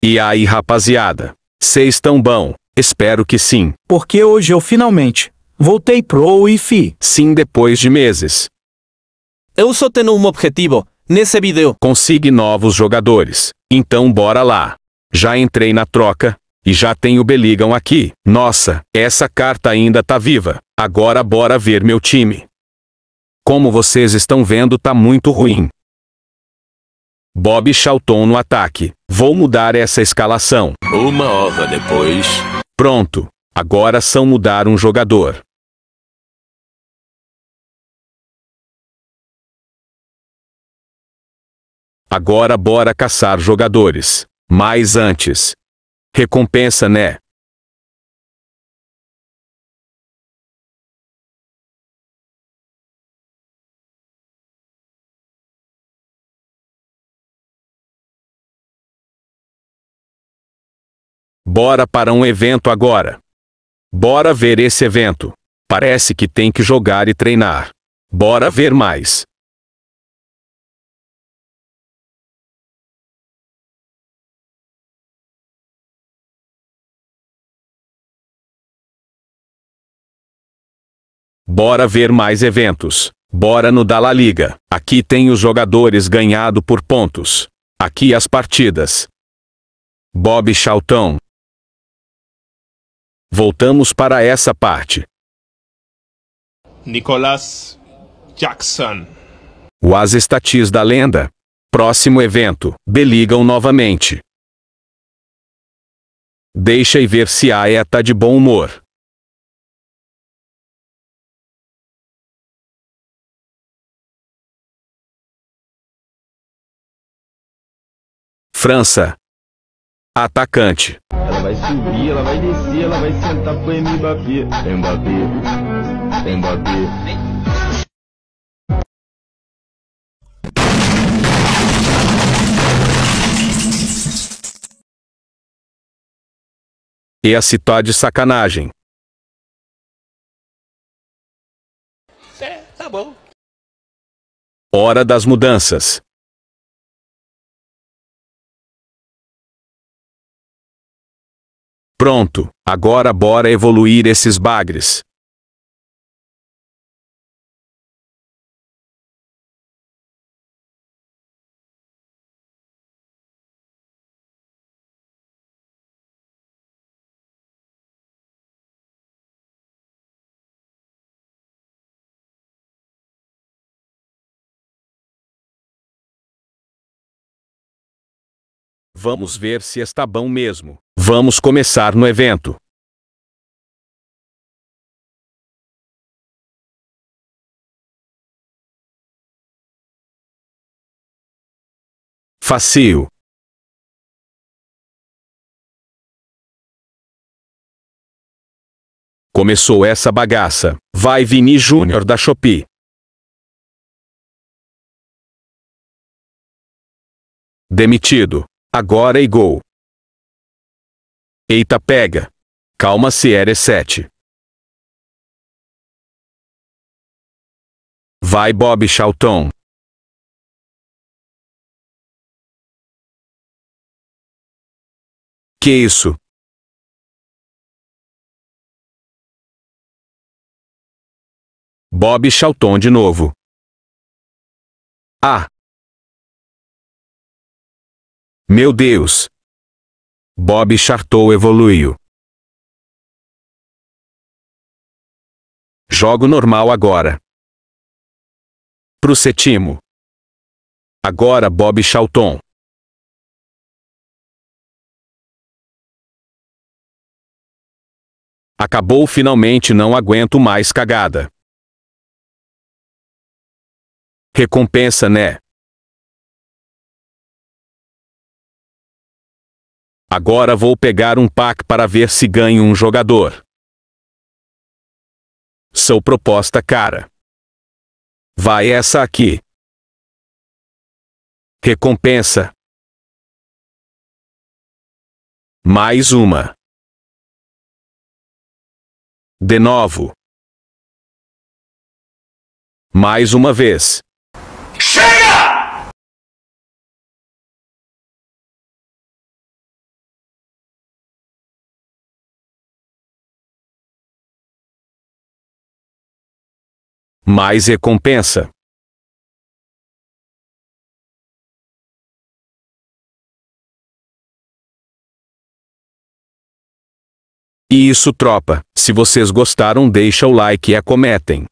E aí, rapaziada? Vocês tão bom? Espero que sim. Porque hoje eu finalmente voltei pro Wi-Fi. Sim, depois de meses. Eu só tenho um objetivo nesse vídeo. Consigue novos jogadores. Então bora lá. Já entrei na troca e já tenho Beligão aqui. Nossa, essa carta ainda tá viva. Agora bora ver meu time. Como vocês estão vendo tá muito ruim. Bob Charlton no ataque. Vou mudar essa escalação. Uma hora depois. Pronto. Agora são mudar um jogador. Agora bora caçar jogadores. Mas antes. Recompensa, né? Bora para um evento agora. Bora ver esse evento. Parece que tem que jogar e treinar. Bora ver mais. Bora ver mais eventos. Bora no da La Liga. Aqui tem os jogadores ganhado por pontos. Aqui as partidas. Bob Chaltão, Voltamos para essa parte. Nicholas Jackson. O as estatis da lenda. Próximo evento. Beligam novamente. Deixa e ver se a Eta tá de bom humor. França. Atacante ela vai subir, ela vai descer, ela vai sentar pro Mbappé. Mbappé, Mbappé. E a tá citar de sacanagem. É, tá bom. Hora das mudanças. Pronto, agora bora evoluir esses bagres. Vamos ver se está bom mesmo. Vamos começar no evento. Facio. Começou essa bagaça. Vai Vini Júnior da Shopee. Demitido. Agora e gol. Eita pega! Calma Sierra 7 Vai Bob Charlton. Que isso? Bob Charlton de novo. Ah! Meu Deus! Bob Chartow evoluiu. Jogo normal agora. Setimo. Agora Bob Charlton. Acabou finalmente não aguento mais cagada. Recompensa né? Agora vou pegar um pack para ver se ganho um jogador. Sou proposta cara. Vai essa aqui. Recompensa. Mais uma. De novo. Mais uma vez. mais recompensa. E isso tropa, se vocês gostaram deixa o like e acometem.